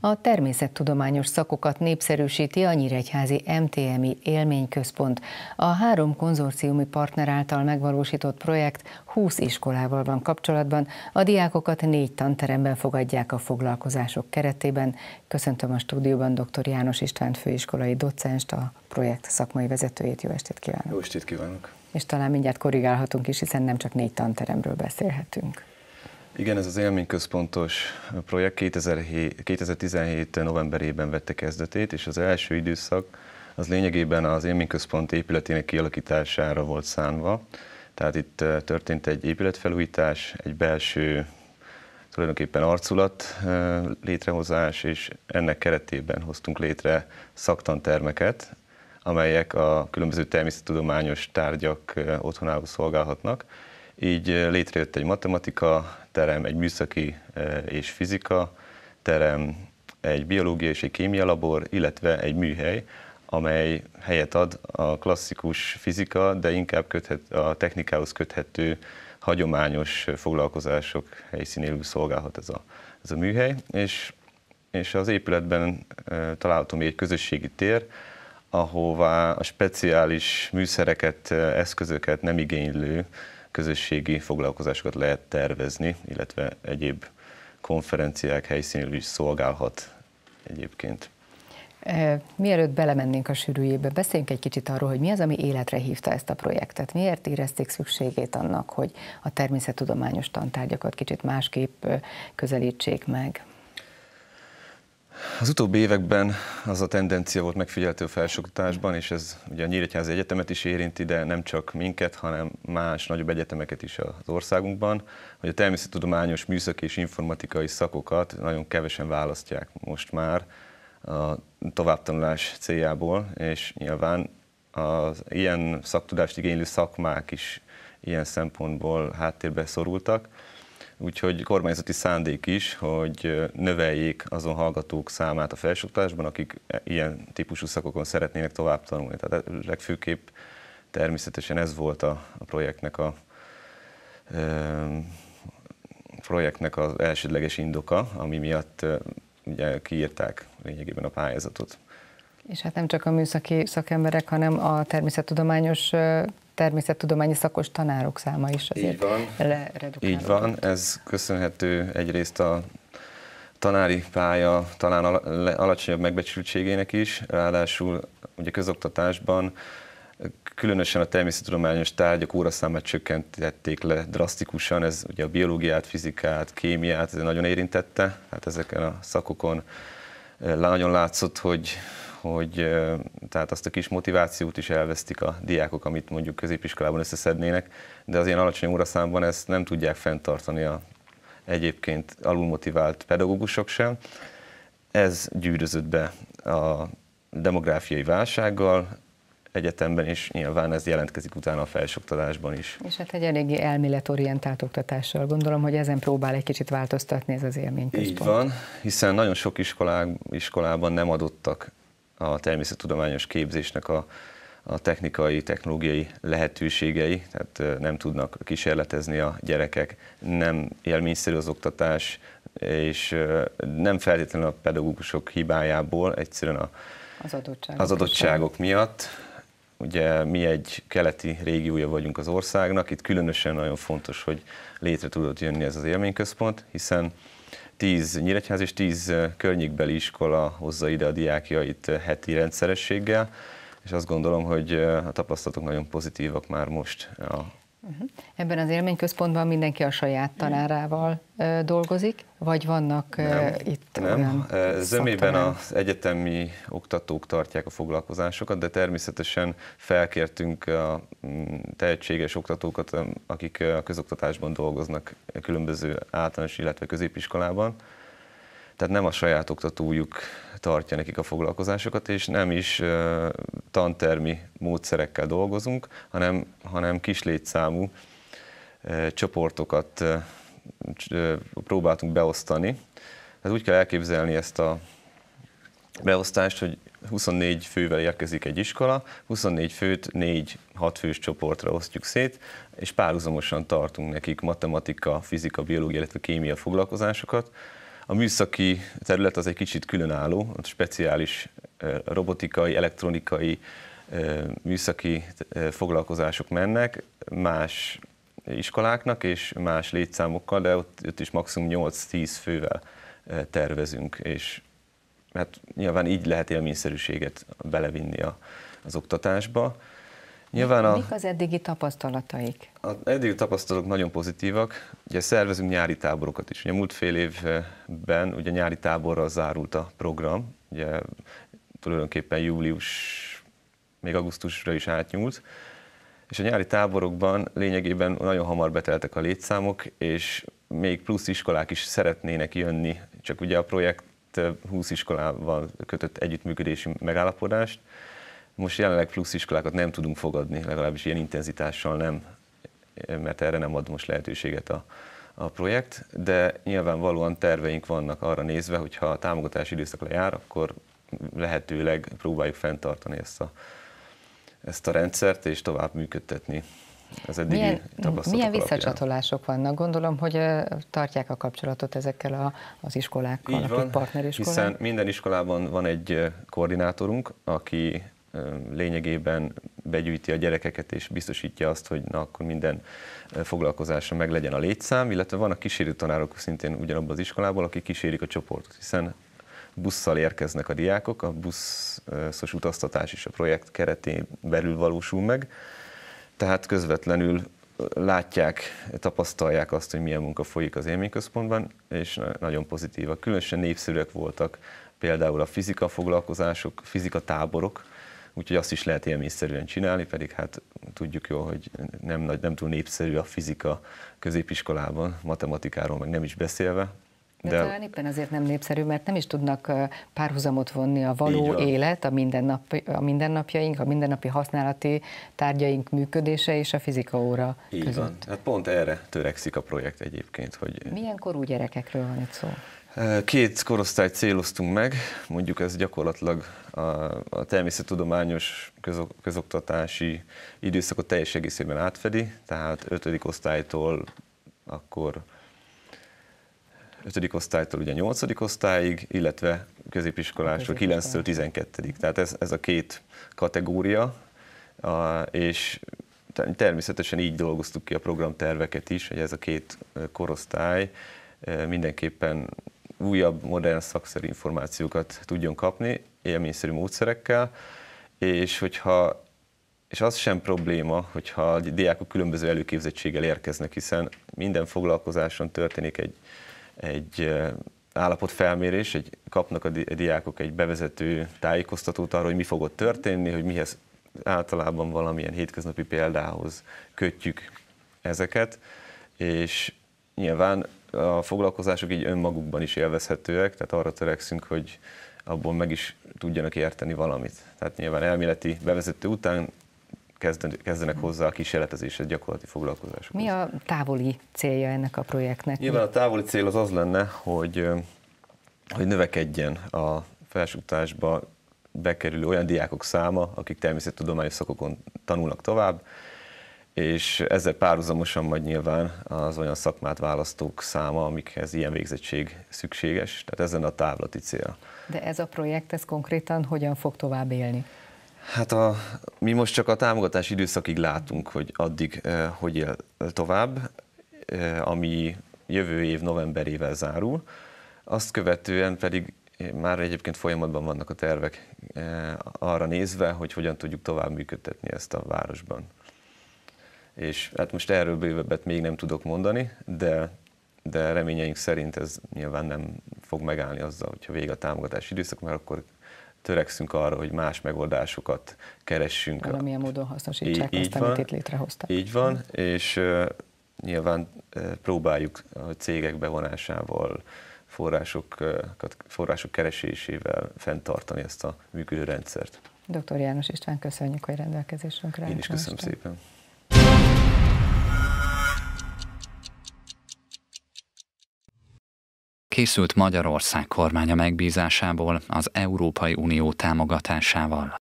a természettudományos szakokat népszerűsíti a Nyíregyházi MTMI Élményközpont. A három konzorciumi partner által megvalósított projekt 20 iskolával van kapcsolatban, a diákokat négy tanteremben fogadják a foglalkozások keretében. Köszöntöm a stúdióban dr. János István főiskolai docenst, a projekt szakmai vezetőjét. Jó estét kívánok! Jó estét kívánok! És talán mindjárt korrigálhatunk is, hiszen nem csak négy tanteremről beszélhetünk. Igen, ez az élményközpontos projekt 2017 novemberében vette kezdetét, és az első időszak az lényegében az élményközpont épületének kialakítására volt szánva. Tehát itt eh, történt egy épületfelújítás, egy belső tulajdonképpen arculat eh, létrehozás, és ennek keretében hoztunk létre szaktantermeket, amelyek a különböző természettudományos tárgyak eh, otthonához szolgálhatnak, így létrejött egy matematika terem, egy műszaki és fizika terem, egy biológia és egy kémia labor, illetve egy műhely, amely helyet ad a klasszikus fizika, de inkább köthet, a technikához köthető hagyományos foglalkozások helyszínélő szolgálhat ez a, ez a műhely, és, és az épületben található még egy közösségi tér, ahová a speciális műszereket, eszközöket nem igénylő közösségi foglalkozásokat lehet tervezni, illetve egyéb konferenciák helyszínül is szolgálhat egyébként. Mielőtt belemennénk a sűrűjébe, beszéljünk egy kicsit arról, hogy mi az, ami életre hívta ezt a projektet. Miért érezték szükségét annak, hogy a természettudományos tantárgyakat kicsit másképp közelítsék meg? Az utóbbi években az a tendencia volt megfigyeltő a felsőoktatásban, és ez ugye a Nyíregyházi Egyetemet is érinti, de nem csak minket, hanem más nagyobb egyetemeket is az országunkban, hogy a természettudományos, műszaki és informatikai szakokat nagyon kevesen választják most már a továbbtanulás céljából, és nyilván az ilyen szaktudást igénylő szakmák is ilyen szempontból háttérbe szorultak úgyhogy kormányzati szándék is, hogy növeljék azon hallgatók számát a felsőoktatásban, akik e, ilyen típusú szakokon szeretnének tovább tanulni. Tehát e, legfőképp természetesen ez volt a, a projektnek a projektnek az elsődleges indoka, ami miatt ugye kiírták lényegében a pályázatot. És hát nem csak a műszaki szakemberek, hanem a természettudományos természettudományi szakos tanárok száma is azért Így van. Így van, ez köszönhető egyrészt a tanári pálya talán alacsonyabb megbecsültségének is, ráadásul ugye közoktatásban különösen a természettudományos tárgyak óraszámát csökkentették le drasztikusan, ez ugye a biológiát, fizikát, kémiát, ez nagyon érintette, hát ezeken a szakokon eh, nagyon látszott, hogy hogy tehát azt a kis motivációt is elvesztik a diákok, amit mondjuk középiskolában összeszednének, de az ilyen alacsony óraszámban ezt nem tudják fenntartani a egyébként alulmotivált pedagógusok sem. Ez gyűrözött be a demográfiai válsággal, egyetemben, és nyilván ez jelentkezik utána a felsőoktatásban is. És hát egy eléggé elméletorientált oktatással gondolom, hogy ezen próbál egy kicsit változtatni ez az élmény. Így van, hiszen nagyon sok iskolá, iskolában nem adottak a természettudományos képzésnek a, a technikai, technológiai lehetőségei, tehát nem tudnak kísérletezni a gyerekek, nem élményszerű az oktatás, és nem feltétlenül a pedagógusok hibájából, egyszerűen a, az adottságok, az adottságok miatt. Ugye mi egy keleti régiója vagyunk az országnak, itt különösen nagyon fontos, hogy létre tudott jönni ez az élményközpont, hiszen tíz nyíregyház és tíz környékbeli iskola hozza ide a diákjait heti rendszerességgel, és azt gondolom, hogy a tapasztalatok nagyon pozitívak már most a Uh-huh. Ebben az élményközpontban mindenki a saját tanárával dolgozik, vagy vannak nem, itt nem. olyan Zömében az egyetemi oktatók tartják a foglalkozásokat, de természetesen felkértünk a mm, tehetséges oktatókat, akik a közoktatásban dolgoznak különböző általános, illetve középiskolában. Tehát nem a saját oktatójuk tartja nekik a foglalkozásokat, és nem is tantermi módszerekkel dolgozunk, hanem, hanem kis létszámú csoportokat próbáltunk beosztani. Hát úgy kell elképzelni ezt a beosztást, hogy 24 fővel érkezik egy iskola, 24 főt 4 6 fős csoportra osztjuk szét, és párhuzamosan tartunk nekik matematika, fizika, biológia, illetve kémia foglalkozásokat, a műszaki terület az egy kicsit különálló, speciális robotikai, elektronikai, műszaki foglalkozások mennek, más iskoláknak és más létszámokkal, de ott, ott is maximum 8-10 fővel tervezünk, és hát nyilván így lehet élményszerűséget belevinni a, az oktatásba. Nyilván a, Mik az eddigi tapasztalataik? Az eddigi tapasztalatok nagyon pozitívak. Ugye szervezünk nyári táborokat is. Ugye múlt fél évben ugye nyári táborral zárult a program. Ugye tulajdonképpen július, még augusztusra is átnyúlt. És a nyári táborokban lényegében nagyon hamar beteltek a létszámok, és még plusz iskolák is szeretnének jönni, csak ugye a projekt 20 eh, iskolával kötött együttműködési megállapodást, most jelenleg plusz iskolákat nem tudunk fogadni, legalábbis ilyen intenzitással nem, mert erre nem ad most lehetőséget a, a projekt, de nyilvánvalóan terveink vannak arra nézve, hogy ha a támogatási időszak lejár, akkor lehetőleg próbáljuk fenntartani ezt a, ezt a rendszert, és tovább működtetni az eddigi milyen, Milyen visszacsatolások alapján. vannak? Gondolom, hogy tartják a kapcsolatot ezekkel a, az iskolákkal, Így van, partneriskolák. Hiszen minden iskolában van egy koordinátorunk, aki lényegében begyűjti a gyerekeket és biztosítja azt, hogy na akkor minden foglalkozásra meg legyen a létszám, illetve van a kísérő tanárok szintén ugyanabban az iskolából, akik kísérik a csoportot, hiszen busszal érkeznek a diákok, a buszos utaztatás is a projekt keretén belül valósul meg, tehát közvetlenül látják, tapasztalják azt, hogy milyen munka folyik az élményközpontban, és nagyon pozitívak. Különösen népszerűek voltak például a fizika foglalkozások, fizika táborok, úgyhogy azt is lehet élményszerűen csinálni, pedig hát tudjuk jól, hogy nem, nagy, nem túl népszerű a fizika középiskolában, matematikáról meg nem is beszélve, de, de talán éppen azért nem népszerű, mert nem is tudnak párhuzamot vonni a való élet, a, mindennap, a mindennapjaink, a mindennapi használati tárgyaink működése és a fizika óra így között. Van. Hát pont erre törekszik a projekt egyébként. Hogy... Milyen korú gyerekekről van itt szó? Két korosztályt céloztunk meg, mondjuk ez gyakorlatilag a, a természettudományos közoktatási időszakot teljes egészében átfedi, tehát ötödik osztálytól akkor 5. osztálytól ugye 8. osztályig, illetve középiskolások 9-től 12 Tehát ez, ez a két kategória, a, és természetesen így dolgoztuk ki a programterveket is, hogy ez a két korosztály mindenképpen újabb, modern szakszerű információkat tudjon kapni, élményszerű módszerekkel, és hogyha és az sem probléma, hogyha a diákok különböző előképzettséggel érkeznek, hiszen minden foglalkozáson történik egy egy állapotfelmérés, egy, kapnak a diákok egy bevezető tájékoztatót arról, hogy mi fogott történni, hogy mihez általában valamilyen hétköznapi példához kötjük ezeket, és nyilván a foglalkozások így önmagukban is élvezhetőek, tehát arra törekszünk, hogy abból meg is tudjanak érteni valamit. Tehát nyilván elméleti bevezető után kezdenek hozzá a kísérletezéshez, gyakorlati foglalkozások. Mi a távoli célja ennek a projektnek? Nyilván a távoli cél az az lenne, hogy, hogy növekedjen a felsőoktatásba bekerülő olyan diákok száma, akik természettudományos szakokon tanulnak tovább, és ezzel párhuzamosan majd nyilván az olyan szakmát választók száma, amikhez ilyen végzettség szükséges, tehát ezen a távlati cél. De ez a projekt, ez konkrétan hogyan fog tovább élni? Hát a, mi most csak a támogatás időszakig látunk, hogy addig eh, hogy él tovább, eh, ami jövő év novemberével zárul. Azt követően pedig eh, már egyébként folyamatban vannak a tervek arra nézve, hogy hogyan tudjuk tovább működtetni ezt a városban. És hát most erről bővebbet még nem tudok mondani, de, de reményeink szerint ez nyilván nem fog megállni azzal, hogyha vége a támogatási időszak, mert akkor törekszünk arra, hogy más megoldásokat keressünk. Valamilyen módon hasznosítsák így, azt, van, amit itt létrehoztak. Így van, hm. és nyilván próbáljuk a cégek bevonásával, forrásokat, források keresésével fenntartani ezt a működő rendszert. Dr. János István, köszönjük, hogy rendelkezésünkre Én is köszönöm este. szépen. készült Magyarország kormánya megbízásából az Európai Unió támogatásával.